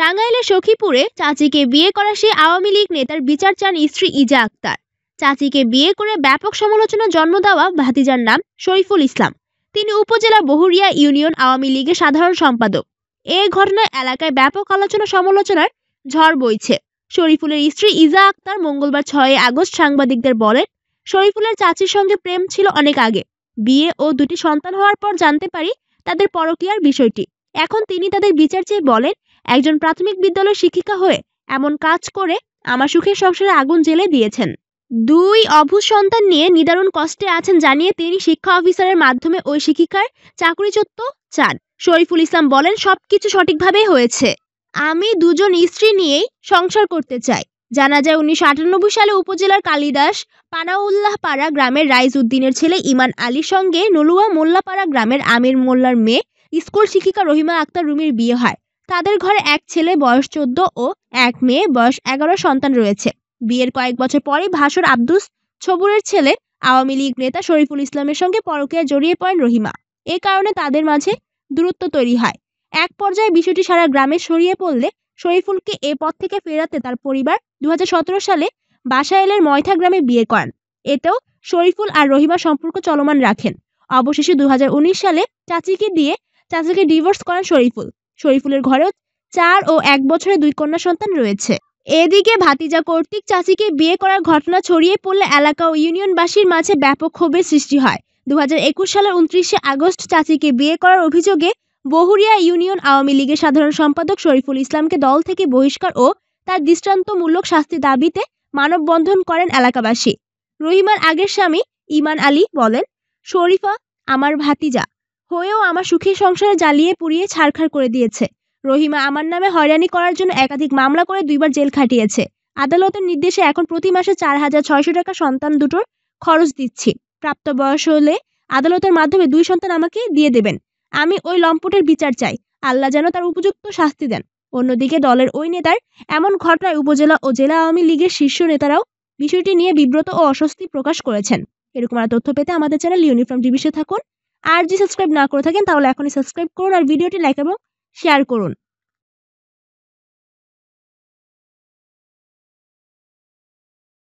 টাঙ্গাইলের সখীপুরে চাচিকে বিয়ে করা সেই আওয়ামী লীগ নেতার বিচার চান স্ত্রী ইজা আক্তার চাচিকে বিয়ে করে ব্যাপক সমালোচনা জন্ম দেওয়া ভাতিজার নাম শরীফুল ইসলাম তিনি উপজেলা বহুরিয়া ইউনিয়ন আওয়ামী লীগের সাধারণ সম্পাদক এ ঘটনায় এলাকায় ব্যাপক আলোচনা সমালোচনার ঝড় বইছে শরীফুলের স্ত্রী ইজা আক্তার মঙ্গলবার ছয় আগস্ট সাংবাদিকদের বলেন শরীফুলের চাচির সঙ্গে প্রেম ছিল অনেক আগে বিয়ে ও দুটি সন্তান হওয়ার পর জানতে পারি তাদের পরকীয়ার বিষয়টি এখন তিনি তাদের বিচার চেয়ে বলেন একজন প্রাথমিক বিদ্যালয় শিক্ষিকা হয়ে এমন কাজ করে আমার সুখের সংসারে আগুন জেলে দিয়েছেন দুই অভু সন্তান নিয়ে নিদারুণ কষ্টে আছেন জানিয়ে তিনি শিক্ষা অফিসারের মাধ্যমে ওই শিক্ষিকার চাকরিচত্ব চান শরীফুল ইসলাম বলেন সব কিছু সঠিকভাবেই হয়েছে আমি দুজন স্ত্রী নিয়েই সংসার করতে চাই জানা যায় উনিশশো আটানব্বই সালে উপজেলার কালিদাস পানাউল্লাহপাড়া গ্রামের রাইজ উদ্দিনের ছেলে ইমান আলীর সঙ্গে নলুয়া মোল্লাপাড়া গ্রামের আমির মোল্লার মেয়ে স্কুল শিক্ষিকা রহিমা আক্তার রুমির বিয়ে হয় তাদের ঘরে এক ছেলে বয়স চোদ্দ ও এক মেয়ে বয়স এগারো সন্তান রয়েছে বিয়ের কয়েক বছর পরে ভাসুর আব্দুস ছবুরের ছেলে আওয়ামী লীগ নেতা শরীফুল ইসলামের সঙ্গে পরকে জড়িয়ে পড়েন রহিমা এ কারণে তাদের মাঝে দূরত্ব তৈরি হয় এক পর্যায়ে বিষয়টি সারা গ্রামে ছড়িয়ে পড়লে শরীফুলকে এ পথ থেকে ফেরাতে তার পরিবার দু সালে বাসায়েলের ময়থা গ্রামে বিয়ে করেন এতেও শরীফুল আর রহিমা সম্পর্ক চলমান রাখেন অবশেষে দু সালে চাচিকে দিয়ে চাচাকে ডিভোর্স করেন শরীফুল শরীফুলের ঘরেও চার ও এক বছরে দুই কন্যা সন্তান রয়েছে এদিকে ভাতিজা কর্তৃক চাচিকে বিয়ে করার ঘটনা ছড়িয়ে পড়লে এলাকা ও ইউনিয়নবাসীর মাঝে ব্যাপক ক্ষোভের সৃষ্টি হয় দু সালের উনত্রিশে আগস্ট চাচিকে বিয়ে করার অভিযোগে বহুরিয়া ইউনিয়ন আওয়ামী লীগের সাধারণ সম্পাদক শরীফুল ইসলামকে দল থেকে বহিষ্কার ও তার দৃষ্টান্তমূলক শাস্তি দাবিতে মানববন্ধন করেন এলাকাবাসী রহিমার আগের স্বামী ইমান আলী বলেন শরীফা আমার ভাতিজা হয়েও আমার সুখী সংসার জ্বালিয়ে পুড়িয়ে ছারখার করে দিয়েছে রহিমা আমার নামে হয়রানি করার জন্য একাধিক মামলা করে দুইবার জেল খাটিয়েছে আদালতের নির্দেশে এখন প্রতি মাসে চার হাজার ছয়শো টাকা সন্তান দুটোর খরচ দিচ্ছি প্রাপ্ত বয়স হলে আদালতের মাধ্যমে দুই সন্তান আমাকে দিয়ে দেবেন আমি ওই লম্পটের বিচার চাই আল্লাহ যেন তার উপযুক্ত শাস্তি দেন অন্যদিকে দলের ওই নেতার এমন ঘটনায় উপজেলা ও জেলা আওয়ামী লীগের শীর্ষ নেতারাও বিষয়টি নিয়ে বিব্রত ও অস্বস্তি প্রকাশ করেছেন এরকম আর তথ্য পেতে আমাদের চ্যানেল ইউনিফর্ম টিভিতে থাকুন আর যদি সাবস্ক্রাইব না করে থাকেন তাহলে এখনই সাবস্ক্রাইব করুন আর ভিডিওটি লাইক এবং শেয়ার করুন